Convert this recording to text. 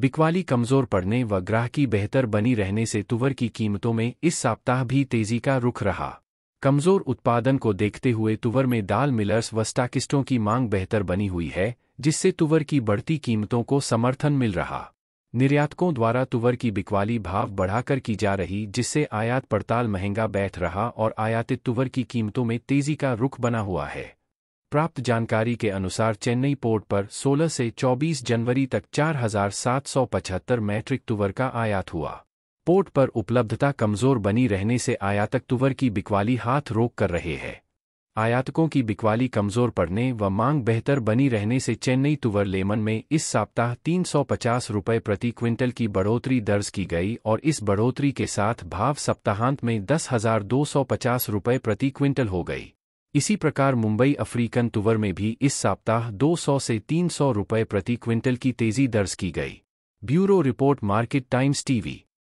बिकवाली कमजोर पड़ने व ग्राह की बेहतर बनी रहने से तुवर की कीमतों में इस सप्ताह भी तेजी का रुख रहा कमजोर उत्पादन को देखते हुए तुवर में दाल मिलर्स व स्टाकिस्टों की मांग बेहतर बनी हुई है जिससे तुवर की बढ़ती कीमतों को समर्थन मिल रहा निर्यातकों द्वारा तुवर की बिकवाली भाव बढ़ाकर की जा रही जिससे आयात पड़ताल महंगा बैठ रहा और आयातित तुवर की कीमतों में तेजी का रुख बना हुआ है प्राप्त जानकारी के अनुसार चेन्नई पोर्ट पर 16 से 24 जनवरी तक 4,775 मैट्रिक तुवर का आयात हुआ पोर्ट पर उपलब्धता कमजोर बनी रहने से आयातक तुवर की बिकवाली हाथ रोक कर रहे हैं आयातकों की बिकवाली कमजोर पड़ने व मांग बेहतर बनी रहने से चेन्नई तुवर लेमन में इस सप्ताह तीन सौ पचास रुपये प्रति क्विंटल की बढ़ोतरी दर्ज की गई और इस बढ़ोतरी के साथ भाव सप्ताहांत में दस हजार दो सौ पचास रुपये प्रति क्विंटल हो गई इसी प्रकार मुंबई अफ्रीकन तुवर में भी इस सप्ताह 200 से 300 रुपए प्रति क्विंटल की तेजी दर्ज की गई bureau report Market Times TV